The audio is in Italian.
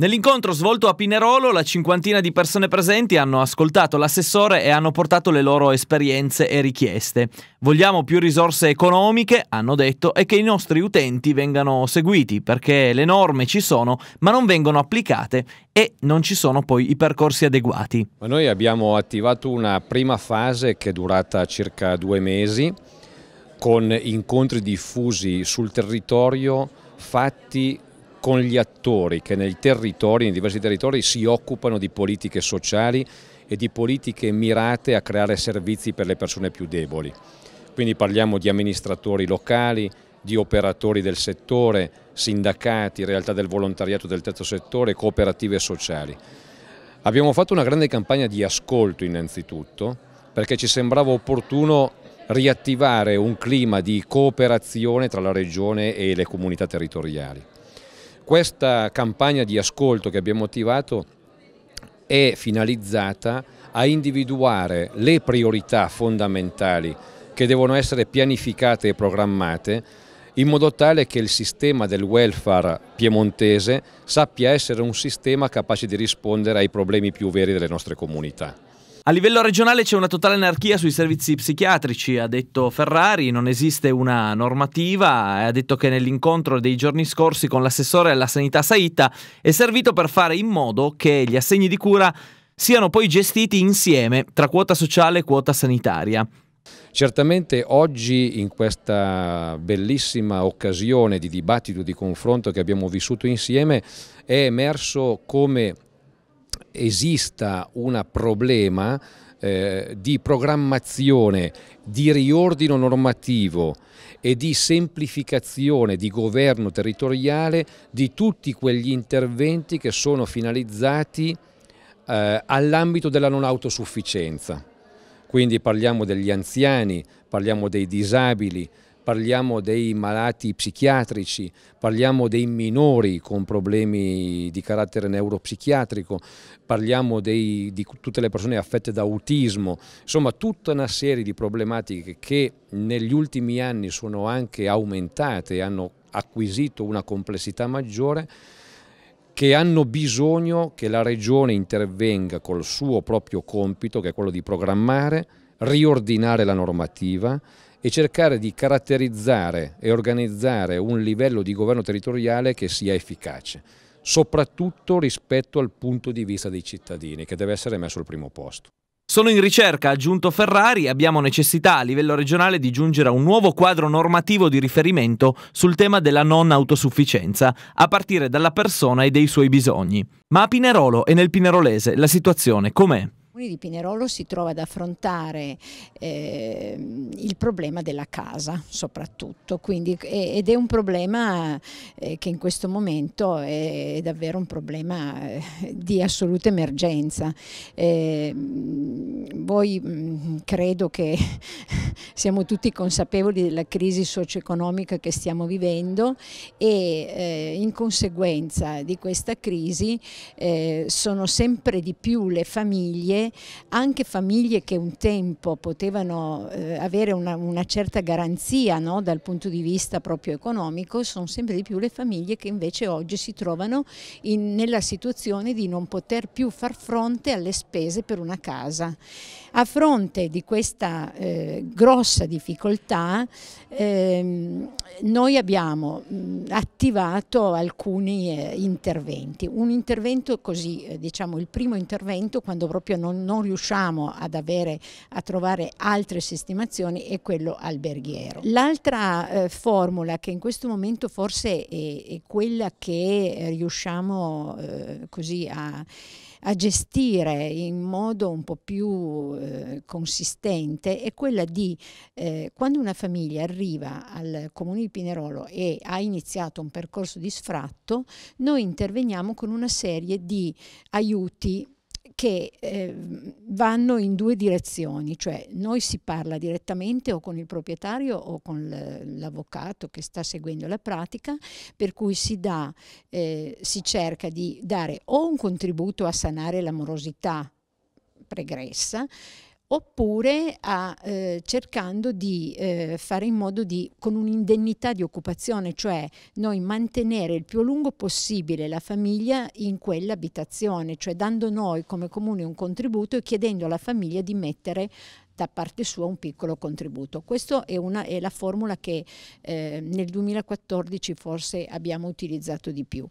Nell'incontro svolto a Pinerolo, la cinquantina di persone presenti hanno ascoltato l'assessore e hanno portato le loro esperienze e richieste. Vogliamo più risorse economiche, hanno detto, e che i nostri utenti vengano seguiti, perché le norme ci sono, ma non vengono applicate e non ci sono poi i percorsi adeguati. Ma noi abbiamo attivato una prima fase che è durata circa due mesi, con incontri diffusi sul territorio fatti con gli attori che nei territori, nei diversi territori si occupano di politiche sociali e di politiche mirate a creare servizi per le persone più deboli. Quindi parliamo di amministratori locali, di operatori del settore, sindacati, realtà del volontariato del terzo settore, cooperative sociali. Abbiamo fatto una grande campagna di ascolto innanzitutto perché ci sembrava opportuno riattivare un clima di cooperazione tra la Regione e le comunità territoriali. Questa campagna di ascolto che abbiamo attivato è finalizzata a individuare le priorità fondamentali che devono essere pianificate e programmate in modo tale che il sistema del welfare piemontese sappia essere un sistema capace di rispondere ai problemi più veri delle nostre comunità. A livello regionale c'è una totale anarchia sui servizi psichiatrici, ha detto Ferrari, non esiste una normativa, ha detto che nell'incontro dei giorni scorsi con l'assessore alla sanità Saita è servito per fare in modo che gli assegni di cura siano poi gestiti insieme tra quota sociale e quota sanitaria. Certamente oggi in questa bellissima occasione di dibattito, di confronto che abbiamo vissuto insieme è emerso come esista un problema eh, di programmazione, di riordino normativo e di semplificazione di governo territoriale di tutti quegli interventi che sono finalizzati eh, all'ambito della non autosufficienza. Quindi parliamo degli anziani, parliamo dei disabili, parliamo dei malati psichiatrici, parliamo dei minori con problemi di carattere neuropsichiatrico, parliamo dei, di tutte le persone affette da autismo, insomma tutta una serie di problematiche che negli ultimi anni sono anche aumentate, hanno acquisito una complessità maggiore che hanno bisogno che la Regione intervenga col suo proprio compito, che è quello di programmare, riordinare la normativa, e cercare di caratterizzare e organizzare un livello di governo territoriale che sia efficace, soprattutto rispetto al punto di vista dei cittadini, che deve essere messo al primo posto. Sono in ricerca, ha aggiunto Ferrari, abbiamo necessità a livello regionale di giungere a un nuovo quadro normativo di riferimento sul tema della non autosufficienza, a partire dalla persona e dei suoi bisogni. Ma a Pinerolo e nel Pinerolese la situazione com'è? comune di Pinerolo si trova ad affrontare eh, il problema della casa soprattutto Quindi, ed è un problema eh, che in questo momento è, è davvero un problema eh, di assoluta emergenza. Ehm, voi mh, mm, credo che siamo tutti consapevoli della crisi socio-economica che stiamo vivendo e eh, in conseguenza di questa crisi eh, sono sempre di più le famiglie, anche famiglie che un tempo potevano eh, avere una, una, certa garanzia no, dal punto di vista proprio economico, sono sempre di più le famiglie che invece oggi si trovano in, nella situazione di non poter più far fronte alle spese per una casa. A fronte di questa eh, grossa difficoltà ehm, noi abbiamo mh, attivato alcuni eh, interventi. Un intervento così, eh, diciamo il primo intervento quando proprio non, non riusciamo ad avere, a trovare altre sistemazioni è quello alberghiero. L'altra eh, formula che in questo momento forse è, è quella che eh, riusciamo eh, così a a gestire in modo un po' più eh, consistente è quella di eh, quando una famiglia arriva al comune di Pinerolo e ha iniziato un percorso di sfratto, noi interveniamo con una serie di aiuti che eh, vanno in due direzioni, cioè noi si parla direttamente o con il proprietario o con l'avvocato che sta seguendo la pratica, per cui si, dà, eh, si cerca di dare o un contributo a sanare l'amorosità pregressa oppure a, eh, cercando di eh, fare in modo di, con un'indennità di occupazione, cioè noi mantenere il più a lungo possibile la famiglia in quell'abitazione, cioè dando noi come comune un contributo e chiedendo alla famiglia di mettere da parte sua un piccolo contributo. Questa è, è la formula che eh, nel 2014 forse abbiamo utilizzato di più.